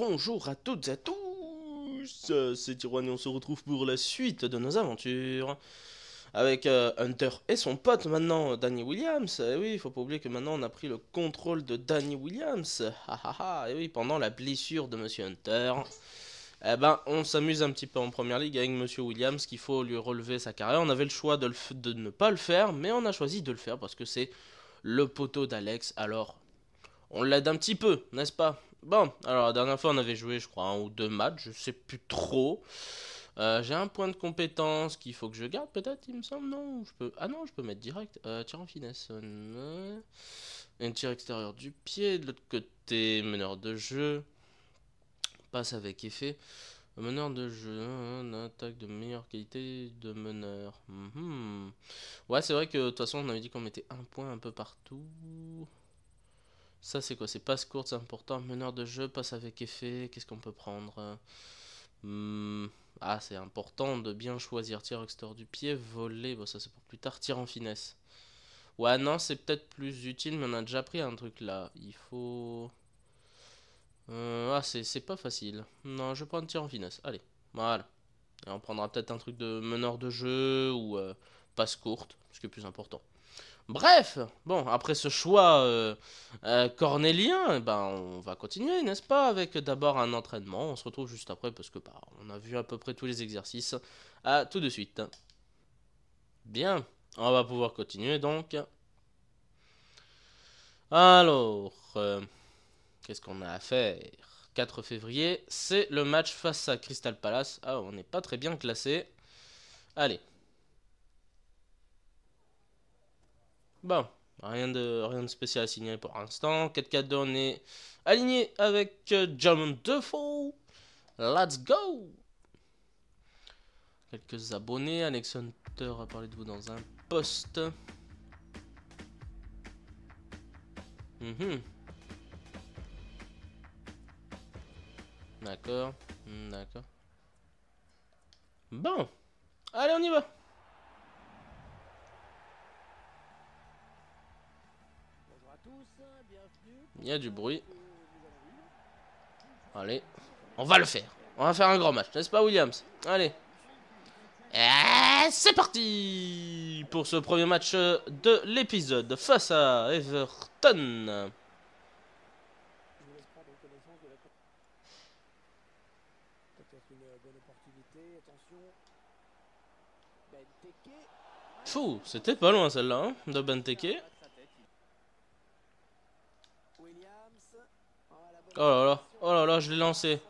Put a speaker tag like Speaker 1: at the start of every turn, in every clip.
Speaker 1: bonjour à toutes et à tous, euh, c'est Tyrone, et on se retrouve pour la suite de nos aventures. Avec euh, Hunter et son pote maintenant, Danny Williams. Et oui, il faut pas oublier que maintenant on a pris le contrôle de Danny Williams. Ah ah ah, et oui, pendant la blessure de Monsieur Hunter. Eh ben, on s'amuse un petit peu en première ligue avec Monsieur Williams, qu'il faut lui relever sa carrière. On avait le choix de ne pas le faire, mais on a choisi de le faire parce que c'est le poteau d'Alex. Alors, on l'aide un petit peu, n'est-ce pas Bon, alors la dernière fois on avait joué, je crois, un ou deux matchs, je sais plus trop. Euh, j'ai un point de compétence qu'il faut que je garde, peut-être, il me semble, non je peux... Ah non, je peux mettre direct. Euh, tire en finesse. Euh, un tir extérieur du pied, de l'autre côté, meneur de jeu. Passe avec effet. Meneur de jeu, un attaque de meilleure qualité de meneur. Mhm. Ouais, c'est vrai que de toute façon, on avait dit qu'on mettait un point un peu partout. Ça, c'est quoi C'est passe courte, c'est important. Meneur de jeu, passe avec effet. Qu'est-ce qu'on peut prendre hmm. Ah, c'est important de bien choisir. Tir extérieur du pied, voler. Bon, ça, c'est pour plus tard. Tir en finesse. Ouais, non, c'est peut-être plus utile, mais on a déjà pris un truc là. Il faut... Euh, ah, c'est pas facile. Non, je prends un tir en finesse. Allez, voilà. Et on prendra peut-être un truc de meneur de jeu ou euh, passe courte, ce qui est plus important. Bref, bon, après ce choix euh, euh, cornélien, eh ben, on va continuer, n'est-ce pas, avec d'abord un entraînement. On se retrouve juste après parce que bah, on a vu à peu près tous les exercices. À tout de suite. Bien, on va pouvoir continuer donc. Alors, euh, qu'est-ce qu'on a à faire 4 février, c'est le match face à Crystal Palace. Ah, on n'est pas très bien classé. Allez, Bon, rien de, rien de spécial à signaler pour l'instant. 4-4-2, on est aligné avec euh, John Defoe. Let's go! Quelques abonnés. Alex Hunter a parlé de vous dans un post. Mhm. D'accord, d'accord. Bon, allez, on y va. Il y a du bruit. Allez, on va le faire. On va faire un grand match, n'est-ce pas Williams Allez. c'est parti pour ce premier match de l'épisode face à Everton.
Speaker 2: Fou, c'était
Speaker 1: pas loin celle-là hein, de Benteke. Oh là là, oh là là, je l'ai lancé.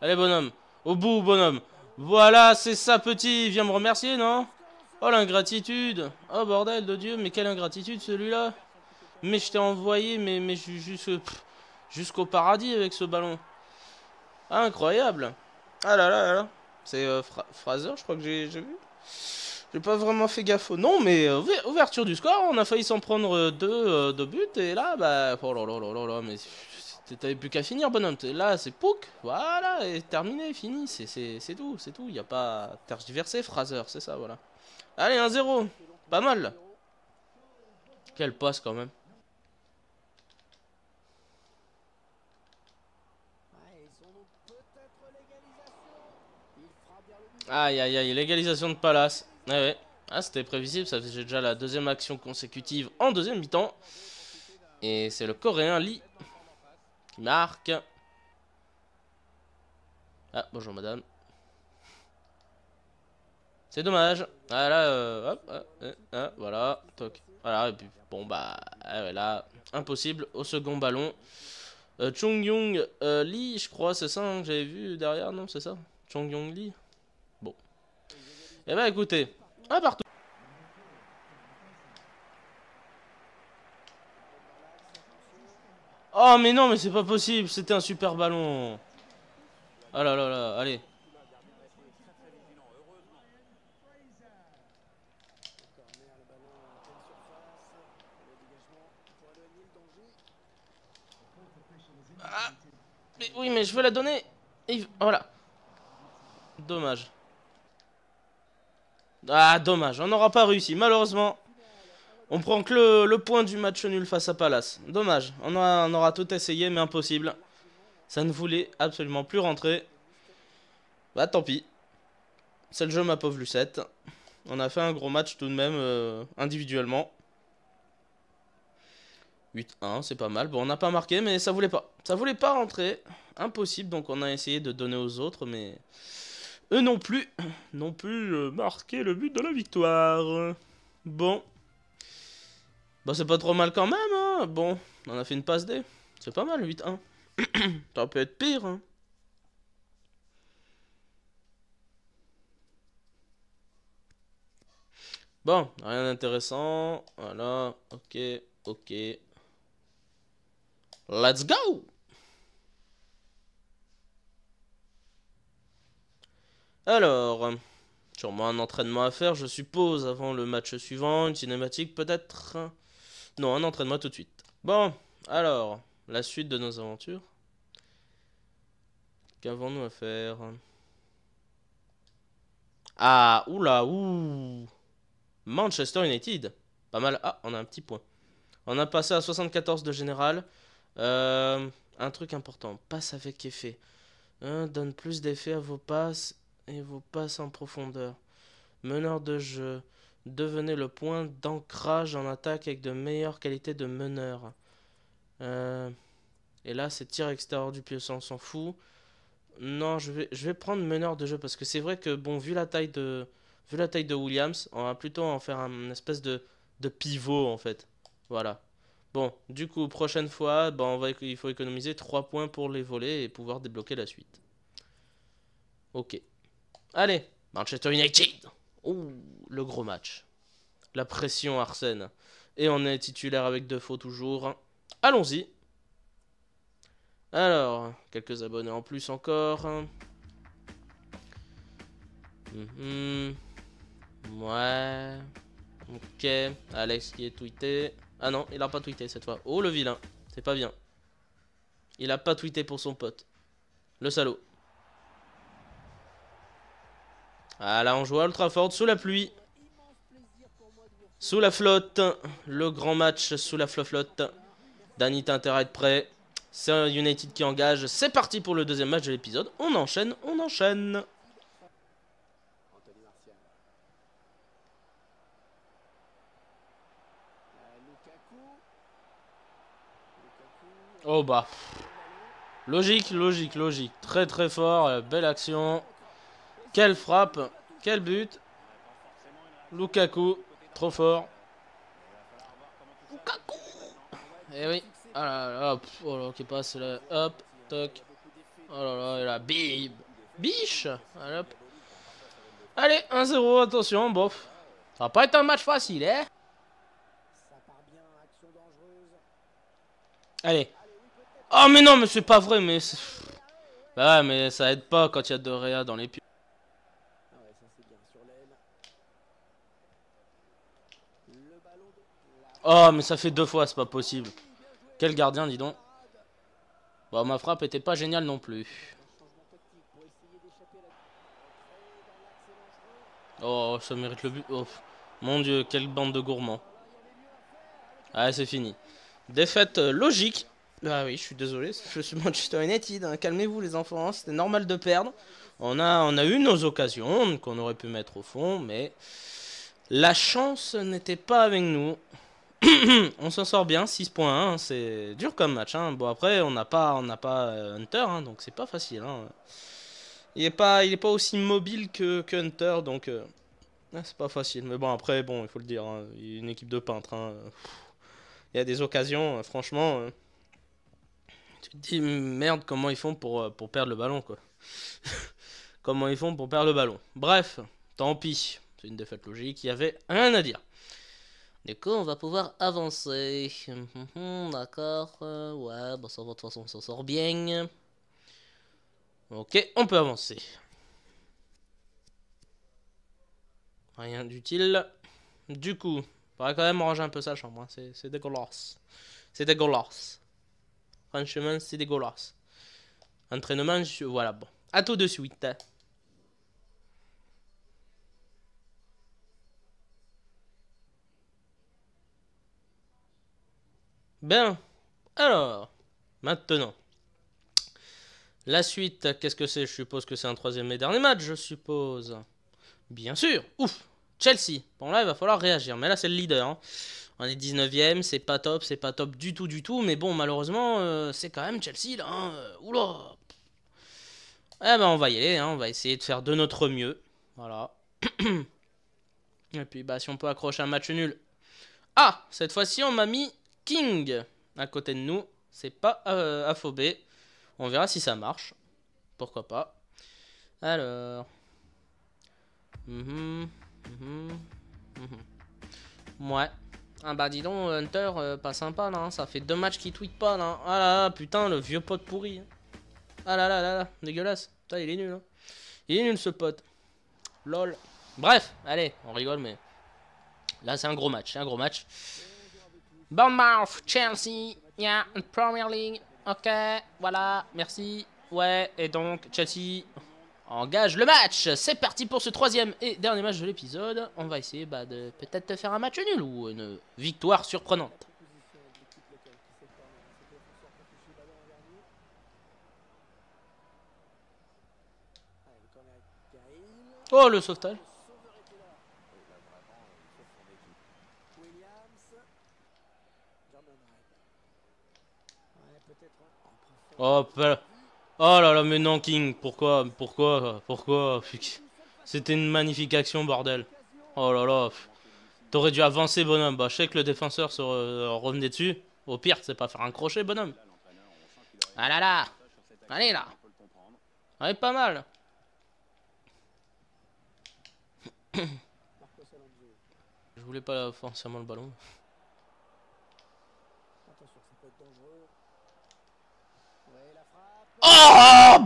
Speaker 1: Allez, bonhomme. Au bout, bonhomme. Voilà, c'est ça, petit. Viens me remercier, non Oh, l'ingratitude. Oh, bordel de Dieu, mais quelle ingratitude, celui-là. Mais je t'ai envoyé, mais, mais jusqu'au paradis avec ce ballon. incroyable. Ah là là là, là. C'est euh, Fraser, je crois que j'ai vu. J'ai pas vraiment fait gaffe. au Non, mais euh, ouverture du score, on a failli s'en prendre euh, deux, buts. Et là, bah... Oh là là là là là, mais... T'avais plus qu'à finir, bonhomme. Là, c'est pouc, voilà, terminé, fini, c'est tout, c'est tout. Il n'y a pas tergiversé, Fraser, c'est ça, voilà. Allez, 1-0, pas mal. Quelle passe, quand même. Aïe, aïe, aïe, légalisation de Palace. Ah ouais, ah, c'était prévisible, ça faisait déjà la deuxième action consécutive en deuxième mi-temps. Et c'est le Coréen Lee marque. Ah, bonjour madame. C'est dommage. voilà, ah, euh, ah, euh, ah, voilà, toc. Voilà, et puis bon bah, là, impossible au second ballon. Euh, Chung yong Lee, je crois, c'est ça hein, que j'avais vu derrière, non, c'est ça Chung yong Lee Bon. et eh bah ben, écoutez, un partout. Oh mais non mais c'est pas possible, c'était un super ballon. oh là là là, allez. Ah, mais oui mais je veux la donner. Et voilà. Dommage. Ah dommage, on n'aura pas réussi malheureusement. On prend que le, point du match nul face à Palace. Dommage, on, a, aura tout essayé, mais impossible. Ça ne voulait absolument plus rentrer. Bah tant pis. C'est le jeu, ma pauvre Lucette. On a fait un gros match tout de même, euh, individuellement. 8-1, c'est pas mal. Bon, on n'a pas marqué, mais ça voulait pas. Ça voulait pas rentrer. Impossible, donc on a essayé de donner aux autres, mais... Eux non plus, n'ont plus euh, marqué le but de la victoire. Bon. Bah c'est pas trop mal quand même, hein. Bon, on a fait une passe D. C'est pas mal, 8-1. Ça peut être pire, hein. Bon, rien d'intéressant. Voilà, ok, ok. Let's go Alors, sûrement un entraînement à faire, je suppose, avant le match suivant, une cinématique peut-être. Non, un entraînement tout de suite. Bon, alors, la suite de nos aventures. Qu'avons-nous à faire Ah, oula, ouh Manchester United Pas mal. Ah, on a un petit point. On a passé à 74 de général. Euh, un truc important, passe avec effet. Hein, donne plus d'effet à vos passes et vos passes en profondeur. Meneur de jeu devenait le point d'ancrage en attaque avec de meilleures qualités de meneur. Euh, et là, c'est tir extérieur du pieu, ça on s'en fout. Non, je vais, je vais prendre meneur de jeu parce que c'est vrai que, bon, vu la taille de, vu la taille de Williams, on va plutôt en faire un, espèce de, pivot en fait. Voilà. Bon, du coup, prochaine fois, bah, il faut économiser 3 points pour les voler et pouvoir débloquer la suite. Ok. Allez, Manchester United Ouh, le gros match. La pression Arsène. Et on est titulaire avec deux faux toujours. Allons-y. Alors, quelques abonnés en plus encore. Mhm. Ouais. Ok. Alex qui est tweeté. Ah non, il a pas tweeté cette fois. Oh le vilain. C'est pas bien. Il a pas tweeté pour son pote. Le salaud. Ah on joue à Ultraford sous la pluie. Sous la flotte. Le grand match sous la flotte. Danny, Tinter est prêt. C'est United qui engage. C'est parti pour le deuxième match de l'épisode. On enchaîne, on enchaîne. Oh bah. Logique, logique, logique. Très très fort. Euh, belle action. Quelle frappe, quel but. Lukaku, trop fort. Lukaku Eh oui. Ah là là, oh là, qui passe là. Hop, toc. Oh là là, et là, Biche Allez, Allez, 1-0, attention, bof. Ça va pas être un match facile, hein Allez. Oh mais non, mais c'est pas vrai, mais... Bah mais ça aide pas quand il y a de Réa dans les pieds. Oh, mais ça fait deux fois, c'est pas possible. Quel gardien, dis donc. Bon, ma frappe était pas géniale non plus. Oh, ça mérite le but. Oh, mon dieu, quelle bande de gourmands. Ah, c'est fini. Défaite euh, logique. Bah oui, je suis désolé, je suis Manchester United. Hein. Calmez-vous les enfants, hein. c'était normal de perdre. On a, on a eu nos occasions qu'on aurait pu mettre au fond, mais la chance n'était pas avec nous. on s'en sort bien, 6.1 points, c'est dur comme match. Hein. Bon après on n'a pas on n'a pas euh, Hunter, hein, donc c'est pas facile. Hein. Il est pas pas aussi mobile que, Hunter, donc euh, ah, c'est pas facile. Mais bon après bon il faut le dire, il une équipe de peintres. Il y a des occasions, euh, franchement, tu te dis merde comment ils font pour pour perdre le ballon quoi. comment ils font pour perdre le ballon. Bref, tant pis, c'est une défaite logique. Il y avait rien à dire. Du coup, on va pouvoir avancer. D'accord. Euh, ouais, bah, ça va, de toute façon, ça sort bien. Ok, on peut avancer. Rien d'utile. Du coup, faudrait quand même ranger un peu sa chambre. Hein. C'est dégueulasse. C'est dégueulasse. Franchement, c'est dégueulasse. Entraînement, voilà, bon. À tout de suite. Bien. Alors, maintenant. La suite, qu'est-ce que c'est Je suppose que c'est un troisième et dernier match, je suppose. Bien sûr. Ouf. Chelsea. Bon, là, il va falloir réagir. Mais là, c'est le leader. Hein. On est 19ème, c'est pas top, c'est pas top du tout, du tout. Mais bon, malheureusement, euh, c'est quand même Chelsea, là. Hein. Euh, oula. Eh ben, on va y aller. Hein. On va essayer de faire de notre mieux. Voilà. et puis, bah, si on peut accrocher un match nul. Ah Cette fois-ci, on m'a mis King à côté de nous. C'est pas euh, On verra si ça marche. Pourquoi pas. Alors. Mouais mhm, mhm, mhm. Ouais. Ah bah dis donc, Hunter, euh, pas sympa, non. Ça fait deux matchs qu'il tweet pas, là. Ah là là, putain, le vieux pote pourri. Ah là là là là, dégueulasse. Putain, il est nul. Hein. Il est nul, ce pote. Lol. Bref, allez, on rigole, mais... Là, c'est un gros match, c'est un gros match. Bournemouth, Chelsea, il y une Premier League. Ok, voilà, merci. Ouais, et donc Chelsea engage le match. C'est parti pour ce troisième et dernier match de l'épisode. On va essayer bah, de peut-être faire un match nul ou une victoire surprenante. Oh, le sauvetage Oh, là. oh là là, mais non, King, pourquoi, pourquoi, pourquoi C'était une magnifique action, bordel. Oh là là, t'aurais dû avancer, bonhomme. Bah, je sais que le défenseur se revenait dessus. Au pire, c'est pas faire un crochet, bonhomme. Ah là là Allez là Allez, pas mal Je voulais pas forcément le ballon. Oh,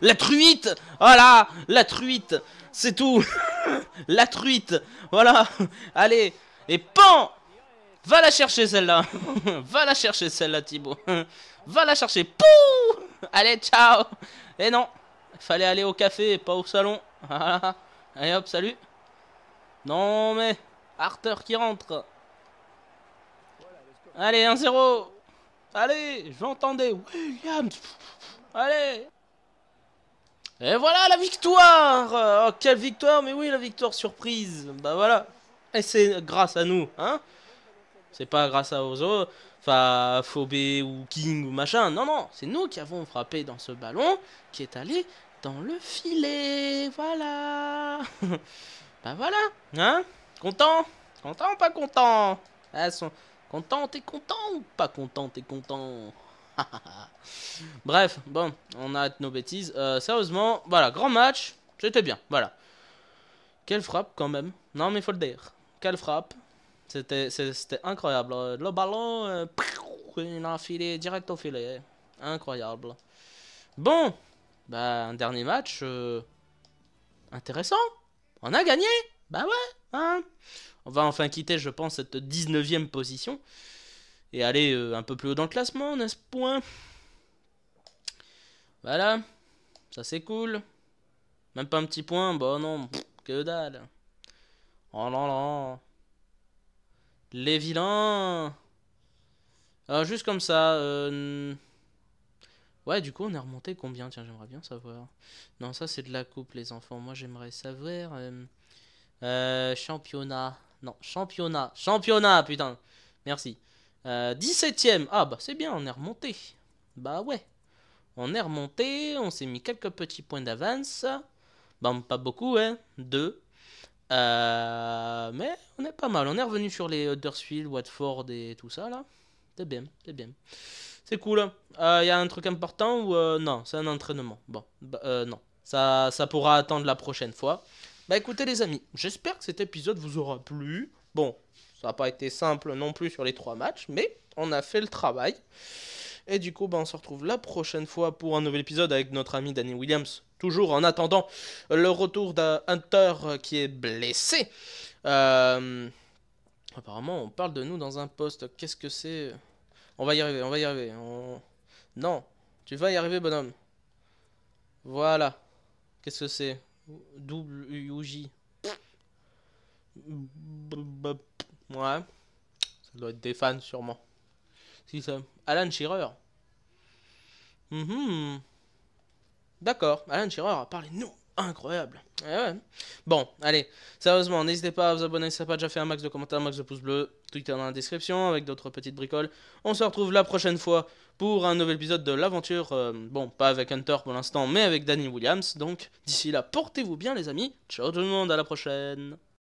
Speaker 1: la truite Voilà La truite C'est tout La truite Voilà Allez Et pan Va la chercher celle-là Va la chercher celle-là Thibaut Va la chercher Pouh Allez ciao Et non Fallait aller au café et pas au salon Allez hop salut Non mais Arthur qui rentre Allez 1-0 Allez, j'entendais Williams. Allez. Et voilà la victoire. Oh, quelle victoire, mais oui, la victoire surprise. Bah voilà. Et c'est grâce à nous, hein C'est pas grâce à Ozo, enfin Phobé ou King ou machin. Non, non, c'est nous qui avons frappé dans ce ballon qui est allé dans le filet. Voilà. bah voilà, hein Content Content ou pas content Elles sont... Content, t'es content ou pas content, t'es content Bref, bon, on arrête nos bêtises. Euh, sérieusement, voilà, grand match, c'était bien, voilà. Quelle frappe quand même. Non mais faut le dire, quelle frappe. C'était incroyable. Euh, le ballon, euh, il a filé direct au filet. Incroyable. Bon, bah un dernier match intéressant. On a gagné Bah ouais, hein on va enfin quitter, je pense, cette 19ème position et aller euh, un peu plus haut dans le classement, n'est-ce point Voilà, ça c'est cool. Même pas un petit point, bon bah, non, que dalle. Oh là là. Les vilains Alors juste comme ça, euh, Ouais, du coup, on est remonté combien Tiens, j'aimerais bien savoir. Non, ça c'est de la coupe, les enfants. Moi, j'aimerais savoir... Euh, championnat. Non, championnat. Championnat, putain. Merci. 17ème. Euh, ah, bah c'est bien, on est remonté. Bah ouais. On est remonté, on s'est mis quelques petits points d'avance. Bon, bah, pas beaucoup, hein. Deux. Euh, mais on est pas mal. On est revenu sur les Huddersfield, Watford et tout ça, là. C'est bien, c'est bien. C'est cool. Il euh, y a un truc important ou... non, c'est un entraînement. Bon, bah, non. Ça, ça pourra attendre la prochaine fois. Bah écoutez les amis, j'espère que cet épisode vous aura plu. Bon, ça n'a pas été simple non plus sur les trois matchs, mais on a fait le travail. Et du coup, bah, on se retrouve la prochaine fois pour un nouvel épisode avec notre ami Danny Williams. Toujours en attendant le retour d'un Hunter qui est blessé. Euh, apparemment, on parle de nous dans un poste. Qu'est-ce que c'est On va y arriver, on va y arriver. Non, tu vas y arriver, bonhomme. Voilà. Qu'est-ce que c'est Double UJ, Ouais. Ça doit être des fans sûrement. Si ça. Alan Shearer. Mhm. D'accord, Alan Shearer a parlé de nous. Incroyable. Eh ouais. Bon, allez, sérieusement, n'hésitez pas à vous abonner si ça n'a pas déjà fait un max de commentaires, un max de pouces bleus, Twitter dans la description avec d'autres petites bricoles. On se retrouve la prochaine fois pour un nouvel épisode de l'aventure. Euh, bon, pas avec Hunter pour l'instant, mais avec Danny Williams. Donc d'ici là, portez-vous bien les amis. Ciao tout le monde, à la prochaine.